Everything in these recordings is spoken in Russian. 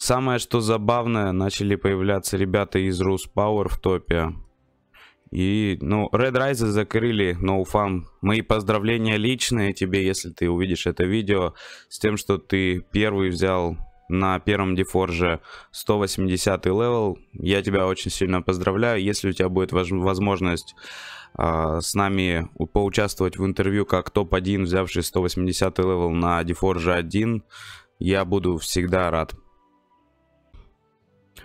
Самое, что забавное, начали появляться ребята из Rus Power в топе. И, ну, Red Rise закрыли NoFam. Мои поздравления личные тебе, если ты увидишь это видео, с тем, что ты первый взял на первом дефорже 180 левел. Я тебя очень сильно поздравляю. Если у тебя будет возможность э, с нами поучаствовать в интервью как топ-1, взявший 180 левел на дефорже 1, я буду всегда рад.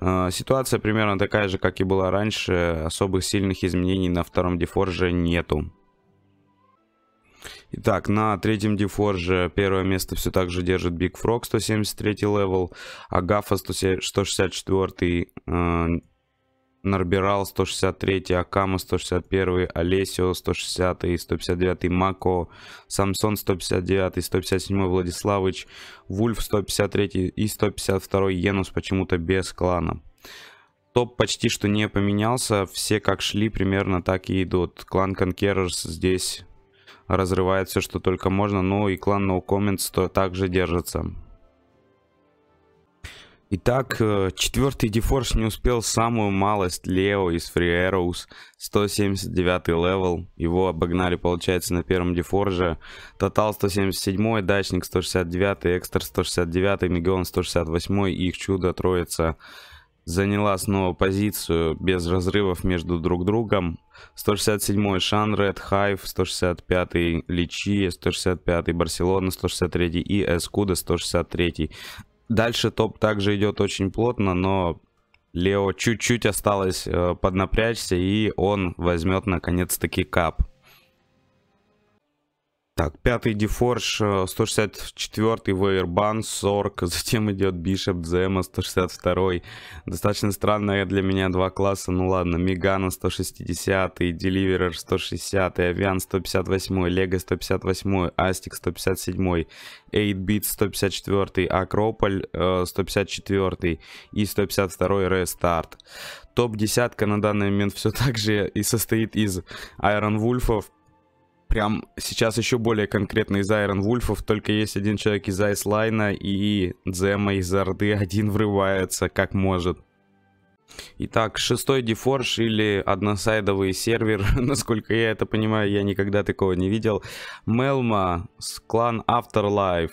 Э, ситуация примерно такая же, как и была раньше. Особых сильных изменений на втором дефорже нету. Итак, на третьем дефорже первое место все так же держит Big Frog 173 левел, Агафа 164, Нарбирал 163, Акама 161, Олесио 160, 159, Мако, Самсон 159, 157, Владиславыч, Вульф 153 и 152 Енус почему-то без клана. Топ почти что не поменялся, все как шли примерно так и идут. Клан Конкерерс здесь разрывает все, что только можно, но и клан No Comments также держится. Итак, э, четвертый дефорж не успел самую малость Лео из Free Arrows, 179 левел, его обогнали получается на первом дефорже, Тотал 177, Дачник 169, Экстер 169, Мегион 168 их чудо троица заняла снова позицию без разрывов между друг другом. 167 Шан, Ред Хайв, 165 Личи, 165 Барселона, 163 и Эскуда 163. Дальше топ также идет очень плотно, но Лео чуть-чуть осталось э, поднапрячься, и он возьмет наконец-таки кап. Так, пятый э, Дефорж, 164-й Вейербан, 40, затем идет Бишоп Дзема, 162-й. Достаточно странно для меня два класса, ну ладно, Мегана 160-й, Деливерер 160-й, Авиан 158-й, Лего 158-й, Астик 157-й, 8-бит 154-й, Акрополь 154-й и 152-й Рестарт. Топ-десятка на данный момент все так же и состоит из Айрон Вульфов, прям сейчас еще более конкретно из Айрон Вульфов, только есть один человек из Айслайна и Дзема из Орды, один врывается как может. Итак, шестой дефорж или односайдовый сервер, насколько я это понимаю, я никогда такого не видел. Мелма, клан Afterlife,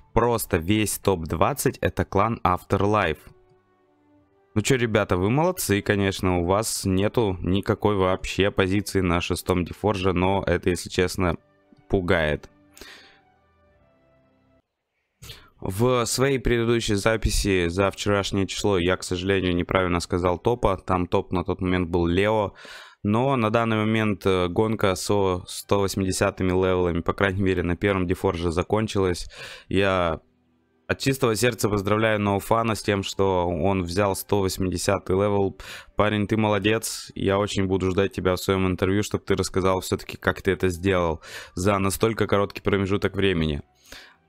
просто весь топ-20 это клан Afterlife. Ну что, ребята, вы молодцы, конечно, у вас нету никакой вообще позиции на шестом Дефорже, но это, если честно, пугает. В своей предыдущей записи за вчерашнее число я, к сожалению, неправильно сказал топа. Там топ на тот момент был Лео. Но на данный момент э, гонка со 180 ми левелами, по крайней мере на первом дефорже закончилась. Я от чистого сердца поздравляю Ноуфана с тем, что он взял 180 й левел. Парень, ты молодец. Я очень буду ждать тебя в своем интервью, чтобы ты рассказал все-таки, как ты это сделал за настолько короткий промежуток времени.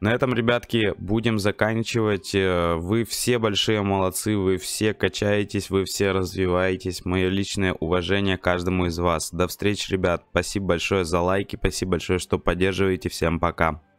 На этом, ребятки, будем заканчивать. Э, вы все большие молодцы, вы все качаетесь, вы все развиваетесь. Мое личное уважение каждому из вас. До встречи, ребят. Спасибо большое за лайки, спасибо большое, что поддерживаете. Всем пока.